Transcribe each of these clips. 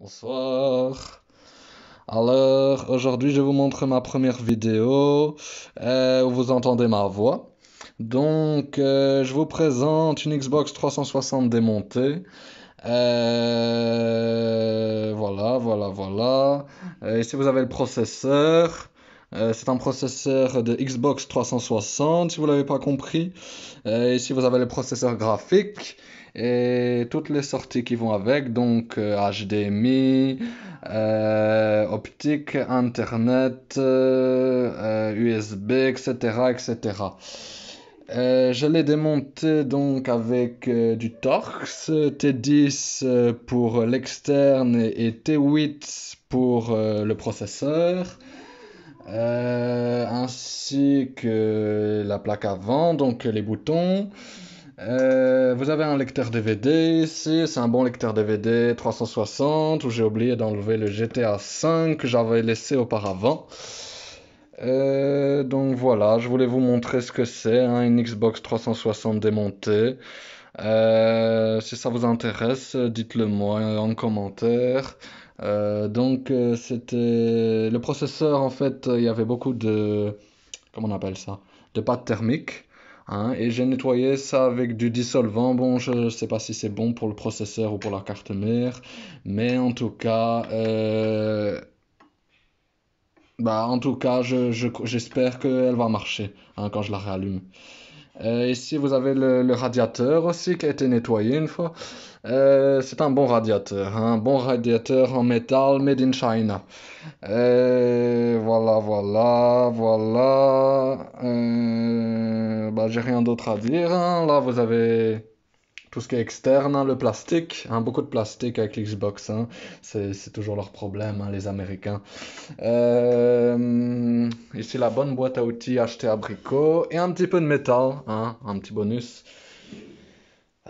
Bonsoir. Alors, aujourd'hui, je vous montre ma première vidéo euh, où vous entendez ma voix. Donc, euh, je vous présente une Xbox 360 démontée. Euh, voilà, voilà, voilà. Et si vous avez le processeur, euh, c'est un processeur de Xbox 360, si vous ne l'avez pas compris. Euh, ici, vous avez le processeur graphique et toutes les sorties qui vont avec, donc HDMI, euh, optique, Internet, USB, etc. etc. je l'ai démonté donc avec du Torx, T10 pour l'externe et T8 pour le processeur. Euh, ainsi que la plaque avant, donc les boutons. Euh, vous avez un lecteur DVD ici, c'est un bon lecteur DVD 360 où j'ai oublié d'enlever le GTA 5 que j'avais laissé auparavant. Euh, donc voilà, je voulais vous montrer ce que c'est, hein, une Xbox 360 démontée. si ça vous intéresse, dites-le moi en commentaire. Euh, donc euh, c'était le processeur en fait, euh, il y avait beaucoup de comment on appelle ça, de pâte thermique. Hein, et j'ai nettoyé ça avec du dissolvant. Bon, je sais pas si c'est bon pour le processeur ou pour la carte mère, mais en tout cas, bah, en tout cas, j'espère qu'elle va marcher hein, quand je la réallume ici, euh, vous avez le, radiateur aussi qui a été nettoyé une fois. Euh, c'est un bon radiateur, hein. un bon radiateur en métal made in China. Euh, voilà, voilà, voilà. bah, j'ai rien d'autre à dire. Hein. Là, vous avez tout ce qui est externe, hein, le plastique, beaucoup de plastique avec l'Xbox, c'est toujours leur problème, les Américains la bonne boîte à outils achetée à Brico et un petit peu de métal, hein, un petit bonus.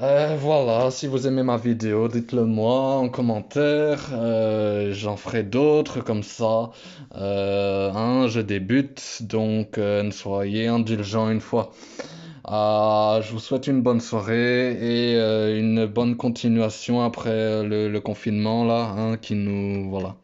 Euh, voilà, si vous aimez ma vidéo, dites-le moi en commentaire. Euh, j'en ferai d'autres comme ça. Euh, hein, je débute, donc ne soyez indulgents une fois. Ah, je vous souhaite une bonne soirée et une bonne continuation après le, confinement là, hein, qui nous voilà.